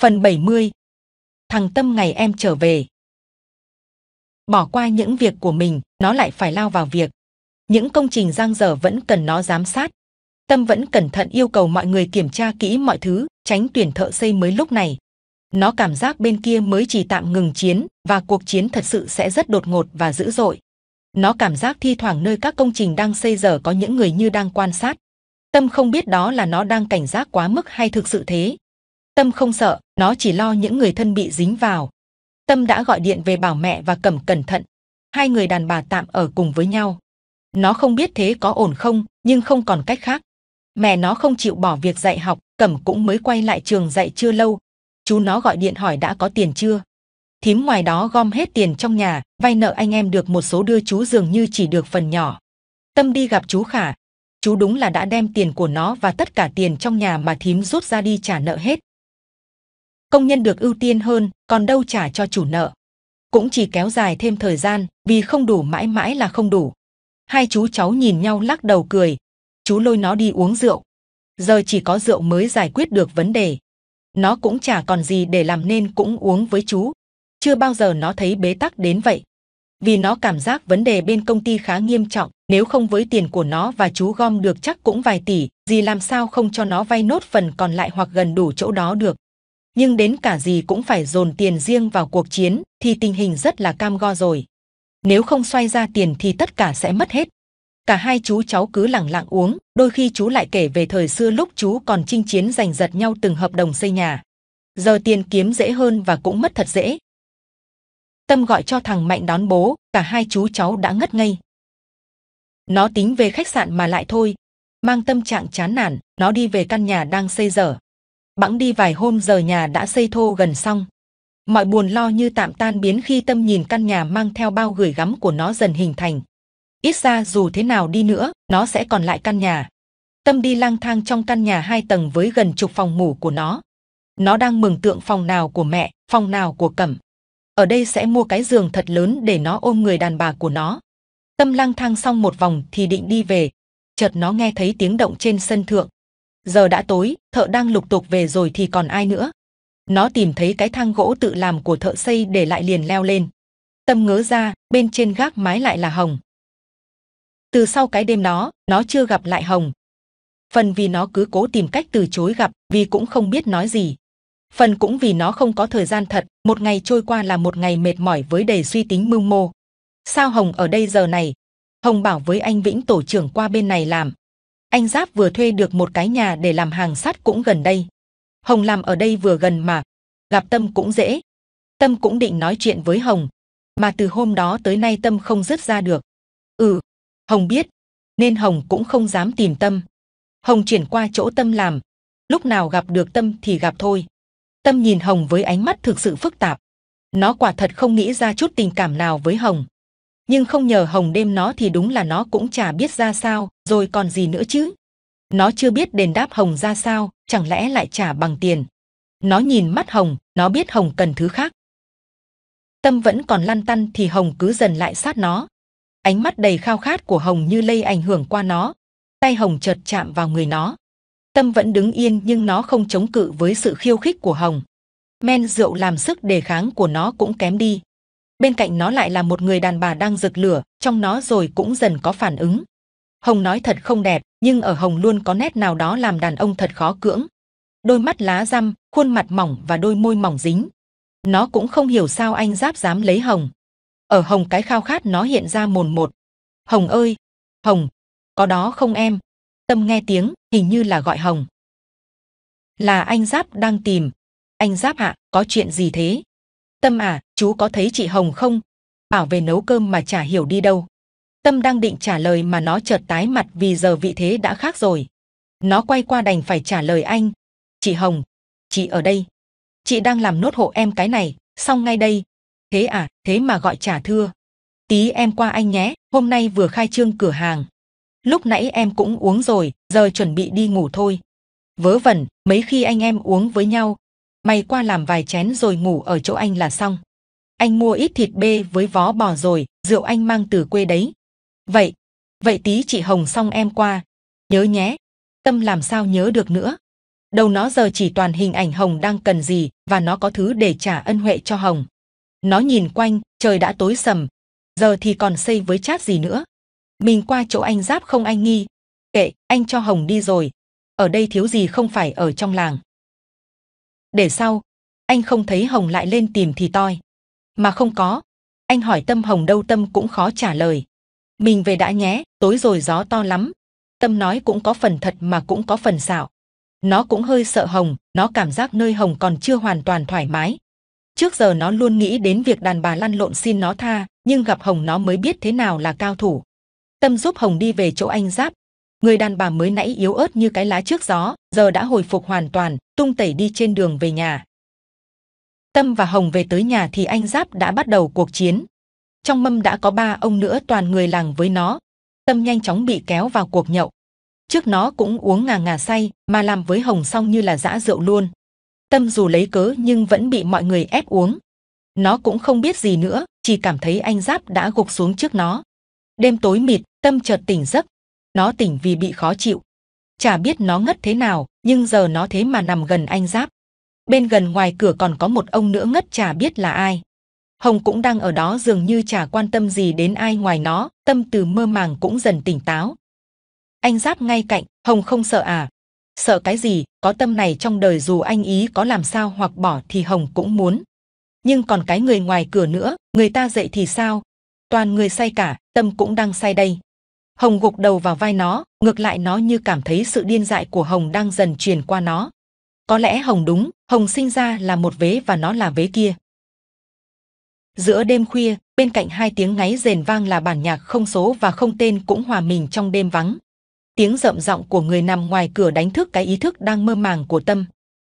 Phần 70 Thằng Tâm ngày em trở về Bỏ qua những việc của mình, nó lại phải lao vào việc. Những công trình giang dở vẫn cần nó giám sát. Tâm vẫn cẩn thận yêu cầu mọi người kiểm tra kỹ mọi thứ, tránh tuyển thợ xây mới lúc này. Nó cảm giác bên kia mới chỉ tạm ngừng chiến và cuộc chiến thật sự sẽ rất đột ngột và dữ dội. Nó cảm giác thi thoảng nơi các công trình đang xây dở có những người như đang quan sát. Tâm không biết đó là nó đang cảnh giác quá mức hay thực sự thế, Tâm không sợ, nó chỉ lo những người thân bị dính vào. Tâm đã gọi điện về bảo mẹ và cẩm cẩn thận. Hai người đàn bà tạm ở cùng với nhau. Nó không biết thế có ổn không, nhưng không còn cách khác. Mẹ nó không chịu bỏ việc dạy học, cẩm cũng mới quay lại trường dạy chưa lâu. Chú nó gọi điện hỏi đã có tiền chưa. Thím ngoài đó gom hết tiền trong nhà, vay nợ anh em được một số đưa chú dường như chỉ được phần nhỏ. Tâm đi gặp chú Khả. Chú đúng là đã đem tiền của nó và tất cả tiền trong nhà mà thím rút ra đi trả nợ hết công nhân được ưu tiên hơn, còn đâu trả cho chủ nợ. Cũng chỉ kéo dài thêm thời gian, vì không đủ mãi mãi là không đủ. Hai chú cháu nhìn nhau lắc đầu cười, chú lôi nó đi uống rượu. Giờ chỉ có rượu mới giải quyết được vấn đề. Nó cũng chả còn gì để làm nên cũng uống với chú. Chưa bao giờ nó thấy bế tắc đến vậy. Vì nó cảm giác vấn đề bên công ty khá nghiêm trọng, nếu không với tiền của nó và chú gom được chắc cũng vài tỷ, gì làm sao không cho nó vay nốt phần còn lại hoặc gần đủ chỗ đó được nhưng đến cả gì cũng phải dồn tiền riêng vào cuộc chiến thì tình hình rất là cam go rồi. Nếu không xoay ra tiền thì tất cả sẽ mất hết. Cả hai chú cháu cứ lẳng lặng uống, đôi khi chú lại kể về thời xưa lúc chú còn chinh chiến giành giật nhau từng hợp đồng xây nhà. Giờ tiền kiếm dễ hơn và cũng mất thật dễ. Tâm gọi cho thằng Mạnh đón bố, cả hai chú cháu đã ngất ngây. Nó tính về khách sạn mà lại thôi. Mang tâm trạng chán nản, nó đi về căn nhà đang xây dở, bẵng đi vài hôm giờ nhà đã xây thô gần xong. Mọi buồn lo như tạm tan biến khi tâm nhìn căn nhà mang theo bao gửi gắm của nó dần hình thành. Ít ra dù thế nào đi nữa, nó sẽ còn lại căn nhà. Tâm đi lang thang trong căn nhà hai tầng với gần chục phòng ngủ của nó. Nó đang mừng tượng phòng nào của mẹ, phòng nào của cẩm. Ở đây sẽ mua cái giường thật lớn để nó ôm người đàn bà của nó. Tâm lang thang xong một vòng thì định đi về. Chợt nó nghe thấy tiếng động trên sân thượng, giờ đã tối, thợ đang lục tục về rồi thì còn ai nữa. Nó tìm thấy cái thang gỗ tự làm của thợ xây để lại liền leo lên. Tâm ngớ ra, bên trên gác mái lại là Hồng. Từ sau cái đêm đó, nó chưa gặp lại Hồng. Phần vì nó cứ cố tìm cách từ chối gặp, vì cũng không biết nói gì. Phần cũng vì nó không có thời gian thật, một ngày trôi qua là một ngày mệt mỏi với đầy suy tính mưu mô. Sao Hồng ở đây giờ này? Hồng bảo với anh Vĩnh tổ trưởng qua bên này làm. Anh Giáp vừa thuê được một cái nhà để làm hàng sắt cũng gần đây. Hồng làm ở đây vừa gần mà, gặp Tâm cũng dễ. Tâm cũng định nói chuyện với Hồng, mà từ hôm đó tới nay Tâm không dứt ra được. Ừ, Hồng biết, nên Hồng cũng không dám tìm Tâm. Hồng chuyển qua chỗ Tâm làm, lúc nào gặp được Tâm thì gặp thôi. Tâm nhìn Hồng với ánh mắt thực sự phức tạp. Nó quả thật không nghĩ ra chút tình cảm nào với Hồng nhưng không nhờ hồng đêm nó thì đúng là nó cũng chả biết ra sao, rồi còn gì nữa chứ. Nó chưa biết đền đáp hồng ra sao, chẳng lẽ lại trả bằng tiền. Nó nhìn mắt hồng, nó biết hồng cần thứ khác. Tâm vẫn còn lăn tăn thì hồng cứ dần lại sát nó. Ánh mắt đầy khao khát của hồng như lây ảnh hưởng qua nó. Tay hồng chợt chạm vào người nó. Tâm vẫn đứng yên nhưng nó không chống cự với sự khiêu khích của hồng. Men rượu làm sức đề kháng của nó cũng kém đi bên cạnh nó lại là một người đàn bà đang rực lửa trong nó rồi cũng dần có phản ứng hồng nói thật không đẹp nhưng ở hồng luôn có nét nào đó làm đàn ông thật khó cưỡng đôi mắt lá răm khuôn mặt mỏng và đôi môi mỏng dính nó cũng không hiểu sao anh giáp dám lấy hồng ở hồng cái khao khát nó hiện ra mồn một hồng ơi hồng có đó không em tâm nghe tiếng hình như là gọi hồng là anh giáp đang tìm anh giáp ạ có chuyện gì thế Tâm à, chú có thấy chị Hồng không? Bảo về nấu cơm mà chả hiểu đi đâu. Tâm đang định trả lời mà nó chợt tái mặt vì giờ vị thế đã khác rồi. Nó quay qua đành phải trả lời anh. Chị Hồng, chị ở đây. Chị đang làm nốt hộ em cái này, xong ngay đây. Thế à, thế mà gọi trả thưa. Tí em qua anh nhé, hôm nay vừa khai trương cửa hàng. Lúc nãy em cũng uống rồi, giờ chuẩn bị đi ngủ thôi. Vớ vẩn, mấy khi anh em uống với nhau, Mày qua làm vài chén rồi ngủ ở chỗ anh là xong. Anh mua ít thịt bê với vó bò rồi, rượu anh mang từ quê đấy. Vậy, vậy tí chị Hồng xong em qua. Nhớ nhé, tâm làm sao nhớ được nữa. Đầu nó giờ chỉ toàn hình ảnh Hồng đang cần gì và nó có thứ để trả ân huệ cho Hồng. Nó nhìn quanh, trời đã tối sầm. Giờ thì còn xây với chát gì nữa. Mình qua chỗ anh Giáp không anh nghi. Kệ, anh cho Hồng đi rồi. Ở đây thiếu gì không phải ở trong làng để sau anh không thấy hồng lại lên tìm thì toi mà không có anh hỏi tâm hồng đâu tâm cũng khó trả lời mình về đã nhé tối rồi gió to lắm tâm nói cũng có phần thật mà cũng có phần xạo nó cũng hơi sợ hồng nó cảm giác nơi hồng còn chưa hoàn toàn thoải mái trước giờ nó luôn nghĩ đến việc đàn bà lăn lộn xin nó tha nhưng gặp hồng nó mới biết thế nào là cao thủ tâm giúp hồng đi về chỗ anh giáp người đàn bà mới nãy yếu ớt như cái lá trước gió giờ đã hồi phục hoàn toàn tung tẩy đi trên đường về nhà. Tâm và Hồng về tới nhà thì anh Giáp đã bắt đầu cuộc chiến. Trong mâm đã có ba ông nữa toàn người làng với nó. Tâm nhanh chóng bị kéo vào cuộc nhậu. Trước nó cũng uống ngà ngà say mà làm với Hồng xong như là dã rượu luôn. Tâm dù lấy cớ nhưng vẫn bị mọi người ép uống. Nó cũng không biết gì nữa, chỉ cảm thấy anh Giáp đã gục xuống trước nó. Đêm tối mịt, Tâm chợt tỉnh giấc. Nó tỉnh vì bị khó chịu. Chả biết nó ngất thế nào, nhưng giờ nó thế mà nằm gần anh Giáp. Bên gần ngoài cửa còn có một ông nữa ngất chả biết là ai. Hồng cũng đang ở đó dường như chả quan tâm gì đến ai ngoài nó, tâm từ mơ màng cũng dần tỉnh táo. Anh Giáp ngay cạnh, Hồng không sợ à? Sợ cái gì, có tâm này trong đời dù anh ý có làm sao hoặc bỏ thì Hồng cũng muốn. Nhưng còn cái người ngoài cửa nữa, người ta dậy thì sao? Toàn người say cả, tâm cũng đang say đây. Hồng gục đầu vào vai nó, ngược lại nó như cảm thấy sự điên dại của Hồng đang dần truyền qua nó. Có lẽ Hồng đúng, Hồng sinh ra là một vế và nó là vế kia. Giữa đêm khuya, bên cạnh hai tiếng ngáy rền vang là bản nhạc không số và không tên cũng hòa mình trong đêm vắng. Tiếng rậm giọng của người nằm ngoài cửa đánh thức cái ý thức đang mơ màng của tâm.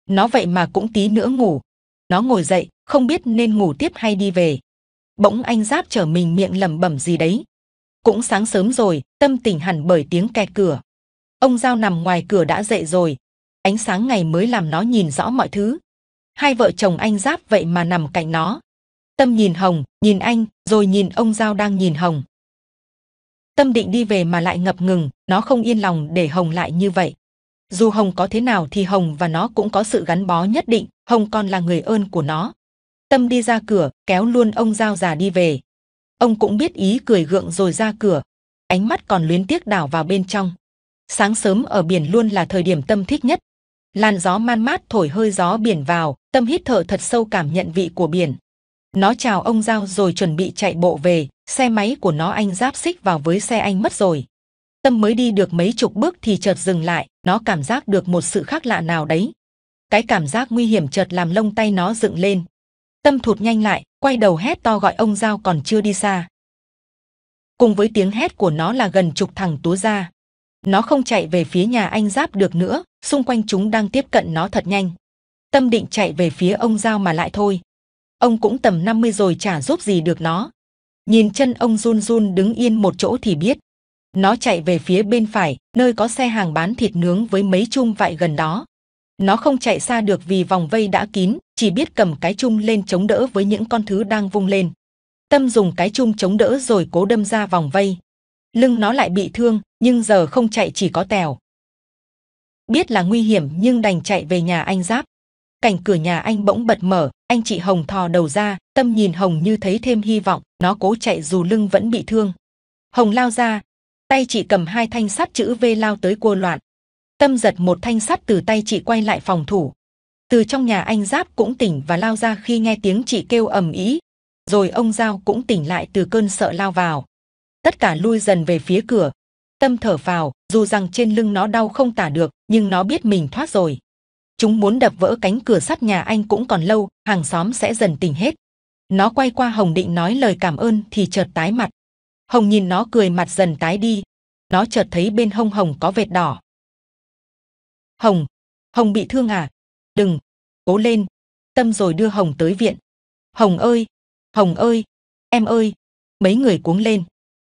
Nó vậy mà cũng tí nữa ngủ. Nó ngồi dậy, không biết nên ngủ tiếp hay đi về. Bỗng anh giáp trở mình miệng lẩm bẩm gì đấy, cũng sáng sớm rồi tâm tỉnh hẳn bởi tiếng kẹt cửa ông giao nằm ngoài cửa đã dậy rồi ánh sáng ngày mới làm nó nhìn rõ mọi thứ hai vợ chồng anh giáp vậy mà nằm cạnh nó tâm nhìn hồng nhìn anh rồi nhìn ông giao đang nhìn hồng tâm định đi về mà lại ngập ngừng nó không yên lòng để hồng lại như vậy dù hồng có thế nào thì hồng và nó cũng có sự gắn bó nhất định hồng còn là người ơn của nó tâm đi ra cửa kéo luôn ông giao già đi về ông cũng biết ý cười gượng rồi ra cửa ánh mắt còn luyến tiếc đảo vào bên trong sáng sớm ở biển luôn là thời điểm tâm thích nhất làn gió man mát thổi hơi gió biển vào tâm hít thở thật sâu cảm nhận vị của biển nó chào ông giao rồi chuẩn bị chạy bộ về xe máy của nó anh giáp xích vào với xe anh mất rồi tâm mới đi được mấy chục bước thì chợt dừng lại nó cảm giác được một sự khác lạ nào đấy cái cảm giác nguy hiểm chợt làm lông tay nó dựng lên tâm thụt nhanh lại quay đầu hét to gọi ông giao còn chưa đi xa cùng với tiếng hét của nó là gần chục thằng túa ra nó không chạy về phía nhà anh giáp được nữa xung quanh chúng đang tiếp cận nó thật nhanh tâm định chạy về phía ông giao mà lại thôi ông cũng tầm 50 rồi chả giúp gì được nó nhìn chân ông run run đứng yên một chỗ thì biết nó chạy về phía bên phải nơi có xe hàng bán thịt nướng với mấy chum vại gần đó nó không chạy xa được vì vòng vây đã kín chỉ biết cầm cái chung lên chống đỡ với những con thứ đang vung lên. Tâm dùng cái chung chống đỡ rồi cố đâm ra vòng vây. Lưng nó lại bị thương, nhưng giờ không chạy chỉ có tèo. Biết là nguy hiểm nhưng đành chạy về nhà anh Giáp. Cảnh cửa nhà anh bỗng bật mở, anh chị Hồng thò đầu ra, tâm nhìn Hồng như thấy thêm hy vọng, nó cố chạy dù lưng vẫn bị thương. Hồng lao ra, tay chị cầm hai thanh sắt chữ V lao tới cua loạn. Tâm giật một thanh sắt từ tay chị quay lại phòng thủ, từ trong nhà anh giáp cũng tỉnh và lao ra khi nghe tiếng chị kêu ầm ĩ rồi ông giao cũng tỉnh lại từ cơn sợ lao vào tất cả lui dần về phía cửa tâm thở phào dù rằng trên lưng nó đau không tả được nhưng nó biết mình thoát rồi chúng muốn đập vỡ cánh cửa sắt nhà anh cũng còn lâu hàng xóm sẽ dần tỉnh hết nó quay qua hồng định nói lời cảm ơn thì chợt tái mặt hồng nhìn nó cười mặt dần tái đi nó chợt thấy bên hông hồng có vệt đỏ hồng hồng bị thương à đừng, cố lên. Tâm rồi đưa Hồng tới viện. Hồng ơi, Hồng ơi, em ơi. Mấy người cuống lên.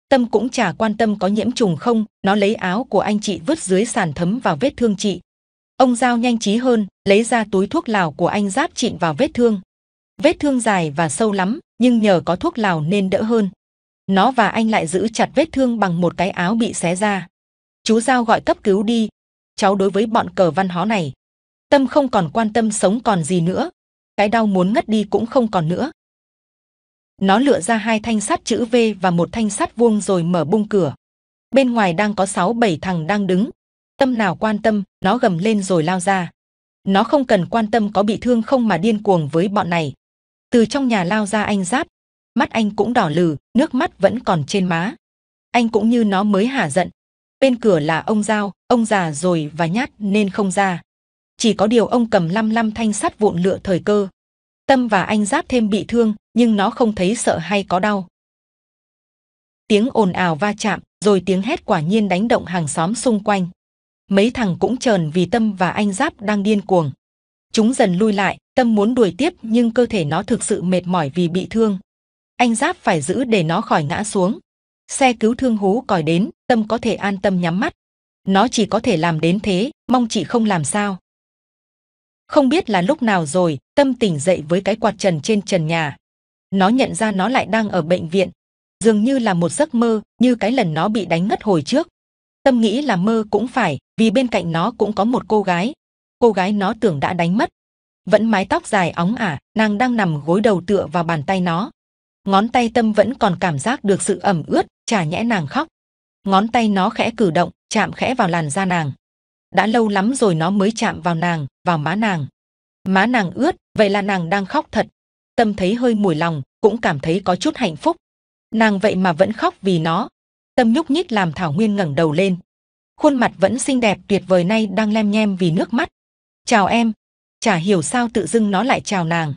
Tâm cũng chả quan tâm có nhiễm trùng không, nó lấy áo của anh chị vứt dưới sàn thấm vào vết thương chị. Ông Giao nhanh trí hơn, lấy ra túi thuốc lào của anh giáp chị vào vết thương. Vết thương dài và sâu lắm, nhưng nhờ có thuốc lào nên đỡ hơn. Nó và anh lại giữ chặt vết thương bằng một cái áo bị xé ra. Chú Giao gọi cấp cứu đi. Cháu đối với bọn cờ văn hó này, tâm không còn quan tâm sống còn gì nữa cái đau muốn ngất đi cũng không còn nữa nó lựa ra hai thanh sắt chữ V và một thanh sắt vuông rồi mở bung cửa. Bên ngoài đang có sáu bảy thằng đang đứng. Tâm nào quan tâm, nó gầm lên rồi lao ra. Nó không cần quan tâm có bị thương không mà điên cuồng với bọn này. Từ trong nhà lao ra anh giáp. Mắt anh cũng đỏ lừ, nước mắt vẫn còn trên má. Anh cũng như nó mới hả giận. Bên cửa là ông Giao, ông già rồi và nhát nên không ra chỉ có điều ông cầm lăm lăm thanh sắt vụn lựa thời cơ. Tâm và anh giáp thêm bị thương, nhưng nó không thấy sợ hay có đau. Tiếng ồn ào va chạm, rồi tiếng hét quả nhiên đánh động hàng xóm xung quanh. Mấy thằng cũng trờn vì Tâm và anh giáp đang điên cuồng. Chúng dần lui lại, Tâm muốn đuổi tiếp nhưng cơ thể nó thực sự mệt mỏi vì bị thương. Anh giáp phải giữ để nó khỏi ngã xuống. Xe cứu thương hú còi đến, Tâm có thể an tâm nhắm mắt. Nó chỉ có thể làm đến thế, mong chị không làm sao. Không biết là lúc nào rồi, tâm tỉnh dậy với cái quạt trần trên trần nhà. Nó nhận ra nó lại đang ở bệnh viện. Dường như là một giấc mơ, như cái lần nó bị đánh ngất hồi trước. Tâm nghĩ là mơ cũng phải, vì bên cạnh nó cũng có một cô gái. Cô gái nó tưởng đã đánh mất. Vẫn mái tóc dài óng ả, nàng đang nằm gối đầu tựa vào bàn tay nó. Ngón tay tâm vẫn còn cảm giác được sự ẩm ướt, chả nhẽ nàng khóc. Ngón tay nó khẽ cử động, chạm khẽ vào làn da nàng đã lâu lắm rồi nó mới chạm vào nàng, vào má nàng. Má nàng ướt, vậy là nàng đang khóc thật. Tâm thấy hơi mùi lòng, cũng cảm thấy có chút hạnh phúc. Nàng vậy mà vẫn khóc vì nó. Tâm nhúc nhích làm Thảo Nguyên ngẩng đầu lên. Khuôn mặt vẫn xinh đẹp tuyệt vời nay đang lem nhem vì nước mắt. Chào em. Chả hiểu sao tự dưng nó lại chào nàng.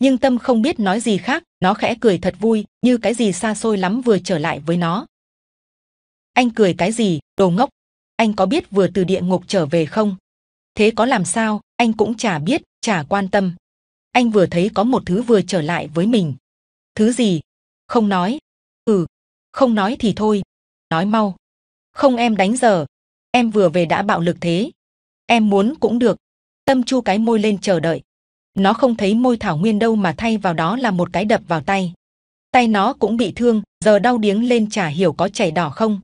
Nhưng Tâm không biết nói gì khác, nó khẽ cười thật vui, như cái gì xa xôi lắm vừa trở lại với nó. Anh cười cái gì, đồ ngốc, anh có biết vừa từ địa ngục trở về không? Thế có làm sao, anh cũng chả biết, chả quan tâm. Anh vừa thấy có một thứ vừa trở lại với mình. Thứ gì? Không nói. Ừ, không nói thì thôi. Nói mau. Không em đánh giờ. Em vừa về đã bạo lực thế. Em muốn cũng được. Tâm chu cái môi lên chờ đợi. Nó không thấy môi thảo nguyên đâu mà thay vào đó là một cái đập vào tay. Tay nó cũng bị thương, giờ đau điếng lên chả hiểu có chảy đỏ không.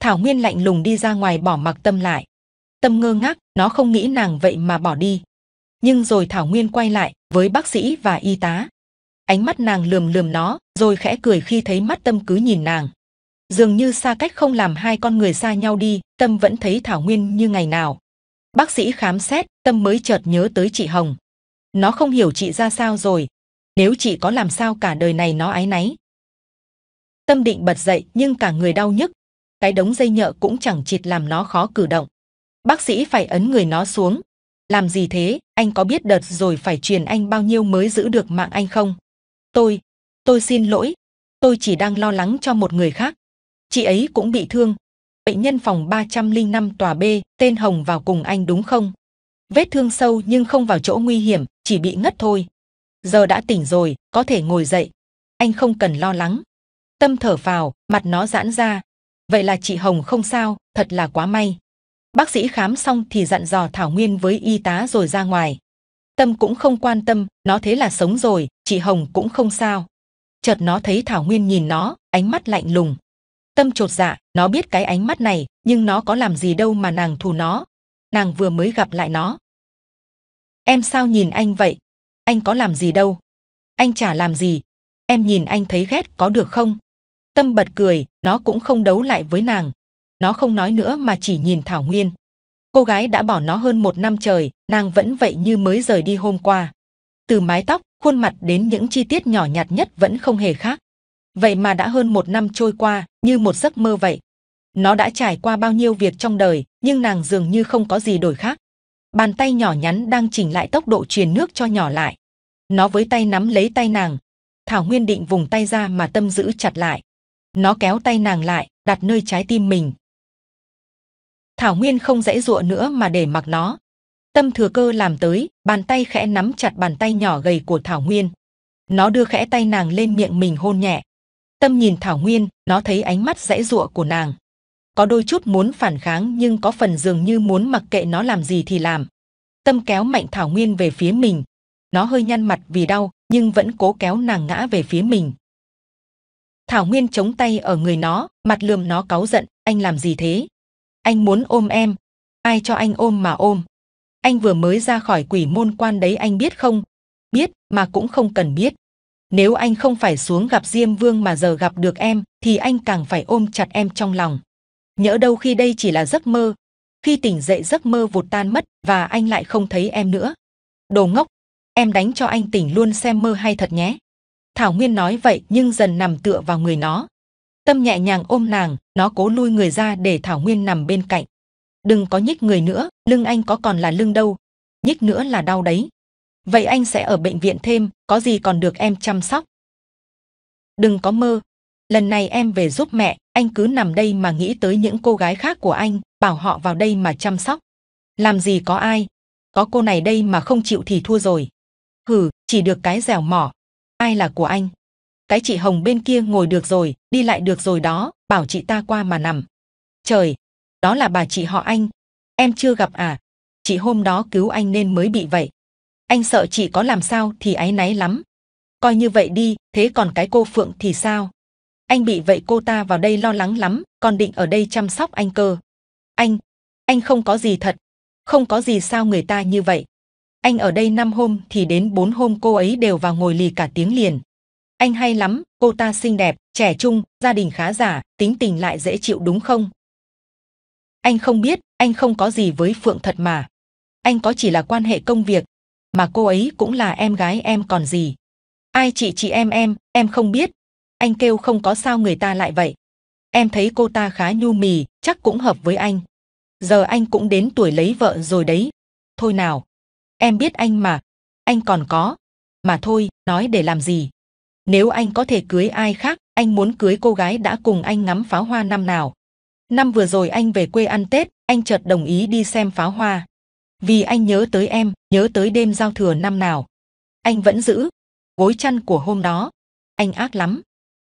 Thảo Nguyên lạnh lùng đi ra ngoài bỏ mặc tâm lại. Tâm ngơ ngác, nó không nghĩ nàng vậy mà bỏ đi. Nhưng rồi Thảo Nguyên quay lại với bác sĩ và y tá. Ánh mắt nàng lườm lườm nó, rồi khẽ cười khi thấy mắt tâm cứ nhìn nàng. Dường như xa cách không làm hai con người xa nhau đi, tâm vẫn thấy Thảo Nguyên như ngày nào. Bác sĩ khám xét, tâm mới chợt nhớ tới chị Hồng. Nó không hiểu chị ra sao rồi. Nếu chị có làm sao cả đời này nó ái náy. Tâm định bật dậy nhưng cả người đau nhức, cái đống dây nhợ cũng chẳng chịt làm nó khó cử động. Bác sĩ phải ấn người nó xuống. Làm gì thế, anh có biết đợt rồi phải truyền anh bao nhiêu mới giữ được mạng anh không? Tôi, tôi xin lỗi, tôi chỉ đang lo lắng cho một người khác. Chị ấy cũng bị thương. Bệnh nhân phòng 305 tòa B, tên Hồng vào cùng anh đúng không? Vết thương sâu nhưng không vào chỗ nguy hiểm, chỉ bị ngất thôi. Giờ đã tỉnh rồi, có thể ngồi dậy. Anh không cần lo lắng. Tâm thở vào, mặt nó giãn ra, vậy là chị Hồng không sao, thật là quá may. Bác sĩ khám xong thì dặn dò Thảo Nguyên với y tá rồi ra ngoài. Tâm cũng không quan tâm, nó thế là sống rồi, chị Hồng cũng không sao. Chợt nó thấy Thảo Nguyên nhìn nó, ánh mắt lạnh lùng. Tâm trột dạ, nó biết cái ánh mắt này, nhưng nó có làm gì đâu mà nàng thù nó. Nàng vừa mới gặp lại nó. Em sao nhìn anh vậy? Anh có làm gì đâu? Anh chả làm gì. Em nhìn anh thấy ghét có được không? Tâm bật cười, nó cũng không đấu lại với nàng. Nó không nói nữa mà chỉ nhìn Thảo Nguyên. Cô gái đã bỏ nó hơn một năm trời, nàng vẫn vậy như mới rời đi hôm qua. Từ mái tóc, khuôn mặt đến những chi tiết nhỏ nhặt nhất vẫn không hề khác. Vậy mà đã hơn một năm trôi qua, như một giấc mơ vậy. Nó đã trải qua bao nhiêu việc trong đời, nhưng nàng dường như không có gì đổi khác. Bàn tay nhỏ nhắn đang chỉnh lại tốc độ truyền nước cho nhỏ lại. Nó với tay nắm lấy tay nàng. Thảo Nguyên định vùng tay ra mà tâm giữ chặt lại. Nó kéo tay nàng lại, đặt nơi trái tim mình. Thảo Nguyên không dễ dụa nữa mà để mặc nó. Tâm thừa cơ làm tới, bàn tay khẽ nắm chặt bàn tay nhỏ gầy của Thảo Nguyên. Nó đưa khẽ tay nàng lên miệng mình hôn nhẹ. Tâm nhìn Thảo Nguyên, nó thấy ánh mắt dễ dụa của nàng. Có đôi chút muốn phản kháng nhưng có phần dường như muốn mặc kệ nó làm gì thì làm. Tâm kéo mạnh Thảo Nguyên về phía mình. Nó hơi nhăn mặt vì đau nhưng vẫn cố kéo nàng ngã về phía mình. Thảo Nguyên chống tay ở người nó, mặt lườm nó cáu giận, anh làm gì thế? Anh muốn ôm em, ai cho anh ôm mà ôm? Anh vừa mới ra khỏi quỷ môn quan đấy anh biết không? Biết mà cũng không cần biết. Nếu anh không phải xuống gặp Diêm Vương mà giờ gặp được em, thì anh càng phải ôm chặt em trong lòng. Nhỡ đâu khi đây chỉ là giấc mơ. Khi tỉnh dậy giấc mơ vụt tan mất và anh lại không thấy em nữa. Đồ ngốc, em đánh cho anh tỉnh luôn xem mơ hay thật nhé. Thảo Nguyên nói vậy nhưng dần nằm tựa vào người nó. Tâm nhẹ nhàng ôm nàng, nó cố lui người ra để Thảo Nguyên nằm bên cạnh. Đừng có nhích người nữa, lưng anh có còn là lưng đâu. Nhích nữa là đau đấy. Vậy anh sẽ ở bệnh viện thêm, có gì còn được em chăm sóc. Đừng có mơ. Lần này em về giúp mẹ, anh cứ nằm đây mà nghĩ tới những cô gái khác của anh, bảo họ vào đây mà chăm sóc. Làm gì có ai, có cô này đây mà không chịu thì thua rồi. Hừ, chỉ được cái dẻo mỏ, ai là của anh cái chị hồng bên kia ngồi được rồi đi lại được rồi đó bảo chị ta qua mà nằm trời đó là bà chị họ anh em chưa gặp à chị hôm đó cứu anh nên mới bị vậy anh sợ chị có làm sao thì áy náy lắm coi như vậy đi thế còn cái cô phượng thì sao anh bị vậy cô ta vào đây lo lắng lắm còn định ở đây chăm sóc anh cơ anh anh không có gì thật không có gì sao người ta như vậy anh ở đây năm hôm thì đến bốn hôm cô ấy đều vào ngồi lì cả tiếng liền. Anh hay lắm, cô ta xinh đẹp, trẻ trung, gia đình khá giả, tính tình lại dễ chịu đúng không? Anh không biết, anh không có gì với Phượng thật mà. Anh có chỉ là quan hệ công việc, mà cô ấy cũng là em gái em còn gì. Ai chị chị em em, em không biết. Anh kêu không có sao người ta lại vậy. Em thấy cô ta khá nhu mì, chắc cũng hợp với anh. Giờ anh cũng đến tuổi lấy vợ rồi đấy. Thôi nào, Em biết anh mà, anh còn có. Mà thôi, nói để làm gì? Nếu anh có thể cưới ai khác, anh muốn cưới cô gái đã cùng anh ngắm pháo hoa năm nào. Năm vừa rồi anh về quê ăn Tết, anh chợt đồng ý đi xem pháo hoa. Vì anh nhớ tới em, nhớ tới đêm giao thừa năm nào. Anh vẫn giữ gối chăn của hôm đó. Anh ác lắm.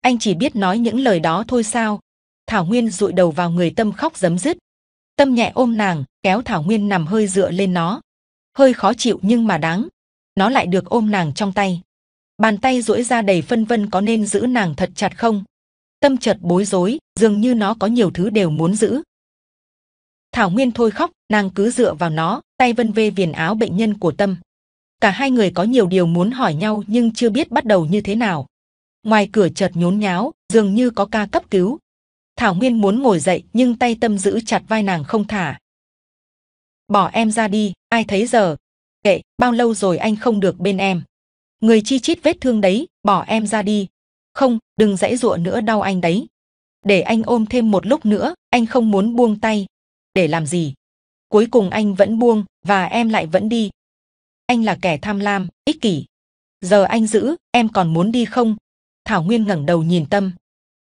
Anh chỉ biết nói những lời đó thôi sao? Thảo Nguyên rụi đầu vào người Tâm khóc dấm dứt. Tâm nhẹ ôm nàng, kéo Thảo Nguyên nằm hơi dựa lên nó hơi khó chịu nhưng mà đáng. Nó lại được ôm nàng trong tay. Bàn tay duỗi ra đầy phân vân có nên giữ nàng thật chặt không? Tâm chợt bối rối, dường như nó có nhiều thứ đều muốn giữ. Thảo Nguyên thôi khóc, nàng cứ dựa vào nó, tay vân vê viền áo bệnh nhân của Tâm. Cả hai người có nhiều điều muốn hỏi nhau nhưng chưa biết bắt đầu như thế nào. Ngoài cửa chợt nhốn nháo, dường như có ca cấp cứu. Thảo Nguyên muốn ngồi dậy nhưng tay Tâm giữ chặt vai nàng không thả bỏ em ra đi ai thấy giờ kệ bao lâu rồi anh không được bên em người chi chít vết thương đấy bỏ em ra đi không đừng dãy dụa nữa đau anh đấy để anh ôm thêm một lúc nữa anh không muốn buông tay để làm gì cuối cùng anh vẫn buông và em lại vẫn đi anh là kẻ tham lam ích kỷ giờ anh giữ em còn muốn đi không thảo nguyên ngẩng đầu nhìn tâm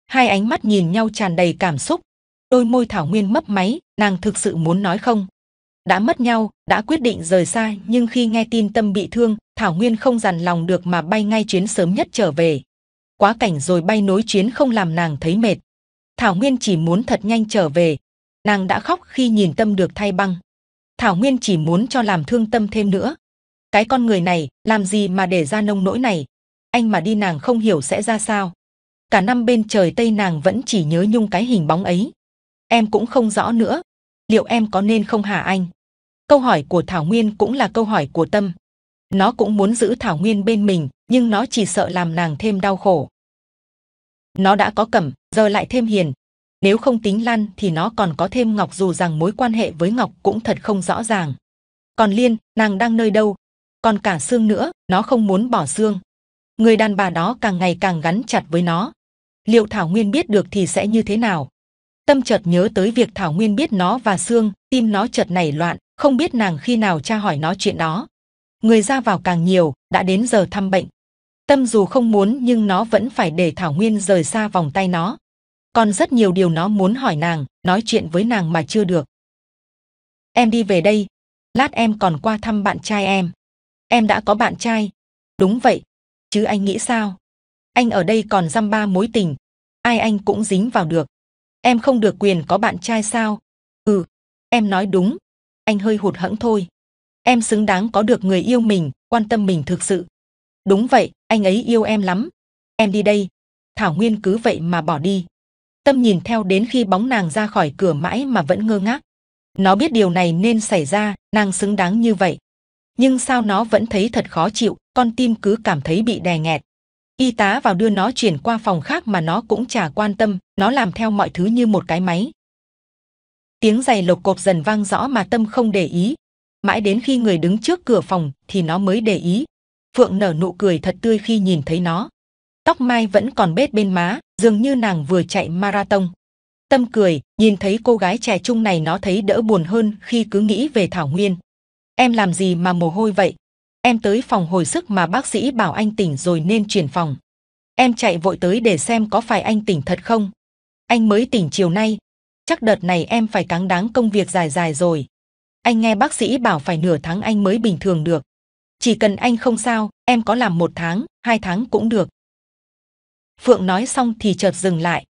hai ánh mắt nhìn nhau tràn đầy cảm xúc đôi môi thảo nguyên mấp máy nàng thực sự muốn nói không đã mất nhau, đã quyết định rời xa nhưng khi nghe tin tâm bị thương, Thảo Nguyên không dằn lòng được mà bay ngay chuyến sớm nhất trở về. Quá cảnh rồi bay nối chuyến không làm nàng thấy mệt. Thảo Nguyên chỉ muốn thật nhanh trở về. Nàng đã khóc khi nhìn tâm được thay băng. Thảo Nguyên chỉ muốn cho làm thương tâm thêm nữa. Cái con người này, làm gì mà để ra nông nỗi này? Anh mà đi nàng không hiểu sẽ ra sao. Cả năm bên trời Tây nàng vẫn chỉ nhớ nhung cái hình bóng ấy. Em cũng không rõ nữa. Liệu em có nên không hà anh? Câu hỏi của Thảo Nguyên cũng là câu hỏi của tâm. Nó cũng muốn giữ Thảo Nguyên bên mình, nhưng nó chỉ sợ làm nàng thêm đau khổ. Nó đã có cẩm, giờ lại thêm hiền. Nếu không tính Lan thì nó còn có thêm Ngọc dù rằng mối quan hệ với Ngọc cũng thật không rõ ràng. Còn Liên, nàng đang nơi đâu? Còn cả xương nữa, nó không muốn bỏ xương. Người đàn bà đó càng ngày càng gắn chặt với nó. Liệu Thảo Nguyên biết được thì sẽ như thế nào? Tâm chợt nhớ tới việc Thảo Nguyên biết nó và xương, tim nó chợt nảy loạn, không biết nàng khi nào cha hỏi nó chuyện đó. Người ra vào càng nhiều, đã đến giờ thăm bệnh. Tâm dù không muốn nhưng nó vẫn phải để Thảo Nguyên rời xa vòng tay nó. Còn rất nhiều điều nó muốn hỏi nàng, nói chuyện với nàng mà chưa được. Em đi về đây, lát em còn qua thăm bạn trai em. Em đã có bạn trai. Đúng vậy, chứ anh nghĩ sao? Anh ở đây còn dăm ba mối tình, ai anh cũng dính vào được. Em không được quyền có bạn trai sao? Ừ, em nói đúng, anh hơi hụt hẫng thôi. Em xứng đáng có được người yêu mình, quan tâm mình thực sự. Đúng vậy, anh ấy yêu em lắm. Em đi đây. Thảo Nguyên cứ vậy mà bỏ đi. Tâm nhìn theo đến khi bóng nàng ra khỏi cửa mãi mà vẫn ngơ ngác. Nó biết điều này nên xảy ra, nàng xứng đáng như vậy. Nhưng sao nó vẫn thấy thật khó chịu, con tim cứ cảm thấy bị đè nghẹt. Y tá vào đưa nó chuyển qua phòng khác mà nó cũng chả quan tâm, nó làm theo mọi thứ như một cái máy tiếng giày lộc cột dần vang rõ mà tâm không để ý mãi đến khi người đứng trước cửa phòng thì nó mới để ý phượng nở nụ cười thật tươi khi nhìn thấy nó tóc mai vẫn còn bết bên má dường như nàng vừa chạy marathon tâm cười nhìn thấy cô gái trẻ trung này nó thấy đỡ buồn hơn khi cứ nghĩ về thảo nguyên em làm gì mà mồ hôi vậy em tới phòng hồi sức mà bác sĩ bảo anh tỉnh rồi nên chuyển phòng em chạy vội tới để xem có phải anh tỉnh thật không anh mới tỉnh chiều nay chắc đợt này em phải cáng đáng công việc dài dài rồi. Anh nghe bác sĩ bảo phải nửa tháng anh mới bình thường được. Chỉ cần anh không sao, em có làm một tháng, hai tháng cũng được. Phượng nói xong thì chợt dừng lại,